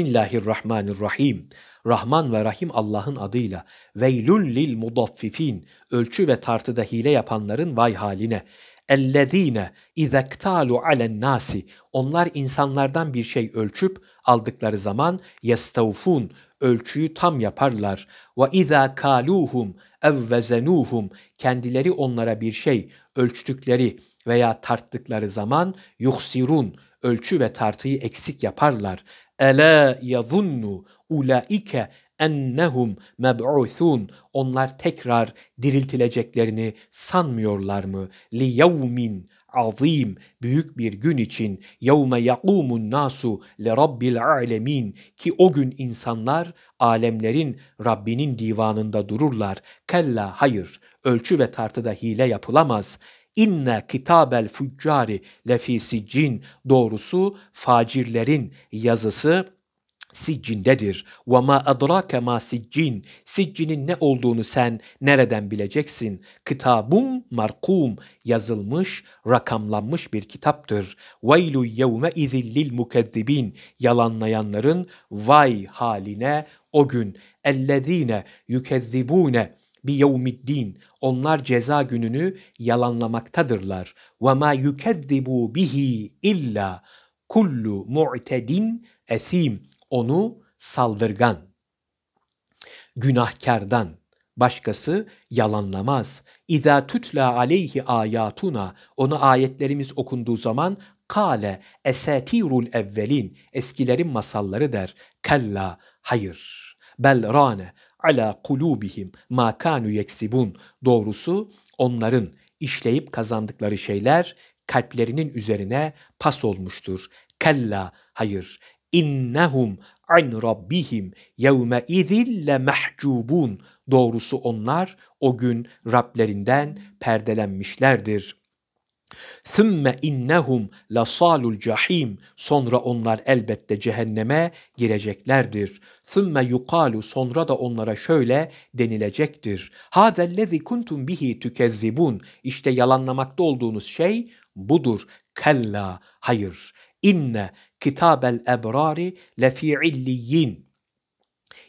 Bismillahirrahmanirrahim. Rahman ve Rahim Allah'ın adıyla. Veylül lil mudaffifin. Ölçü ve tartıda hile yapanların vay haline. Ellezine izektalu alen nasi. Onlar insanlardan bir şey ölçüp aldıkları zaman yestavfun. Ölçüyü tam yaparlar. Ve izâ kaluhum ev Kendileri onlara bir şey ölçtükleri veya tarttıkları zaman yuhsirun ölçü ve tartıyı eksik yaparlar. Ela yazunnu ulaike ennehum meb'uthun. Onlar tekrar diriltileceklerini sanmıyorlar mı? Li yevmin azim büyük bir gün için yevme yakumun nasu le rabbil alemin ki o gün insanlar alemlerin Rabbinin divanında dururlar. Kella hayır ölçü ve tartıda hile yapılamaz. İnne kitabel füccari lefi siccin doğrusu facirlerin yazısı siccindedir. Ve ma adrake ma siccin. Siccinin ne olduğunu sen nereden bileceksin? Kitabum markum yazılmış, rakamlanmış bir kitaptır. Veylu yevme izin lil mukezzibin. Yalanlayanların vay haline o gün ellezine yükezzibune bi yevmiddin. Onlar ceza gününü yalanlamaktadırlar. Ve ma yukezzibu bihi illa kullu mu'tedin esim. Onu saldırgan, günahkardan başkası yalanlamaz. İza tutla aleyhi ayatuna ona ayetlerimiz okunduğu zaman kale esatirul evvelin eskilerin masalları der. Kella hayır bel rane ala kulubihim ma kanu yeksibun. Doğrusu onların işleyip kazandıkları şeyler kalplerinin üzerine pas olmuştur. Kella hayır. İnnehum an rabbihim yevme izille mehcubun. Doğrusu onlar o gün Rablerinden perdelenmişlerdir. ثُمَّ la salul الْجَح۪يمِ Sonra onlar elbette cehenneme gireceklerdir. ثُمَّ yukalu Sonra da onlara şöyle denilecektir. هَذَا الَّذِي bihi بِهِ تُكَذِّبُونَ İşte yalanlamakta olduğunuz şey budur. Kalla, hayır. İnne kitabel ebrari lefî illiyin.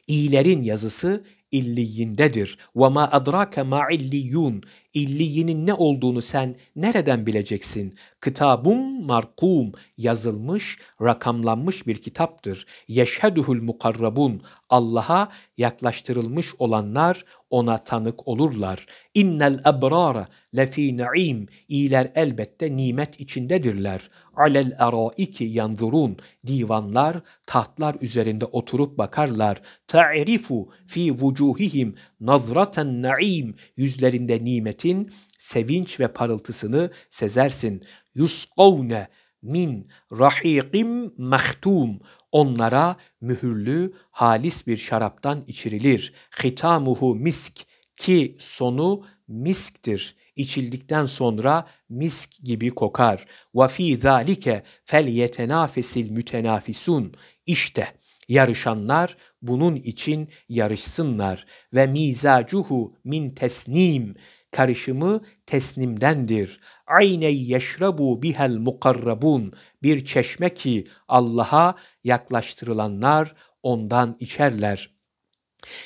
İyilerin yazısı illiyindedir. Ve ma adrake ma illiyun illiyinin ne olduğunu sen nereden bileceksin? Kitabum markum yazılmış, rakamlanmış bir kitaptır. Yeşheduhul mukarrabun Allah'a yaklaştırılmış olanlar ona tanık olurlar. İnnel ebrara lefî naim iyiler elbette nimet içindedirler. Alel araiki yanzurun divanlar tahtlar üzerinde oturup bakarlar. Ta'rifu fi vucuhihim nazraten naim yüzlerinde nimet ümmetin sevinç ve parıltısını sezersin. Yusqavne min rahiqim mahtum. Onlara mühürlü halis bir şaraptan içirilir. Hitamuhu misk ki sonu misktir. İçildikten sonra misk gibi kokar. Ve fî zâlike fel yetenâfesil mütenâfisun. İşte yarışanlar bunun için yarışsınlar ve mizacuhu min tesnim karışımı tesnimdendir. Ayne yeşrabu bihel mukarrabun bir çeşme ki Allah'a yaklaştırılanlar ondan içerler.''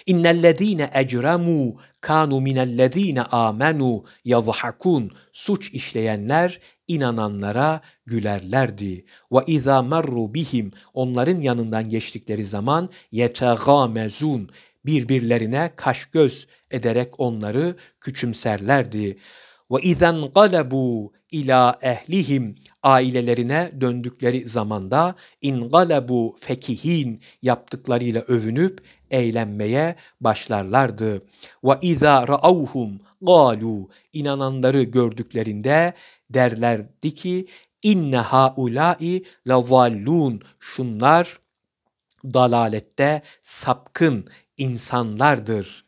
İnnellezîne ecremû kanu minellezîne amenu yazhakûn. Suç işleyenler inananlara gülerlerdi. Ve izâ merru bihim. Onların yanından geçtikleri zaman yetegâmezûn birbirlerine kaş göz ederek onları küçümserlerdi. Ve izen galabu ila ehlihim ailelerine döndükleri zamanda in galabu fekihin yaptıklarıyla övünüp eğlenmeye başlarlardı. Ve iza raavhum galu inananları gördüklerinde derlerdi ki inne haulai la vallun şunlar dalalette sapkın insanlardır.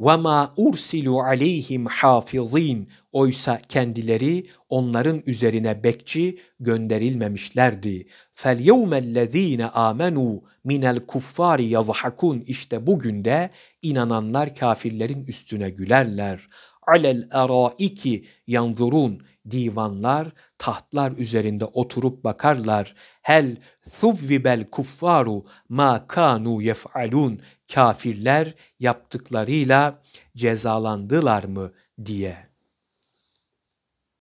وَمَا اُرْسِلُوا عَلَيْهِمْ حَافِظ۪ينَ Oysa kendileri onların üzerine bekçi gönderilmemişlerdi. فَالْيَوْمَ الَّذ۪ينَ آمَنُوا مِنَ الْكُفَّارِ يَضْحَكُونَ İşte bugün de inananlar kafirlerin üstüne gülerler alel eraiki yanzurun divanlar tahtlar üzerinde oturup bakarlar. Hel thuvvibel kuffaru ma kanu yef'alun kafirler yaptıklarıyla cezalandılar mı diye.''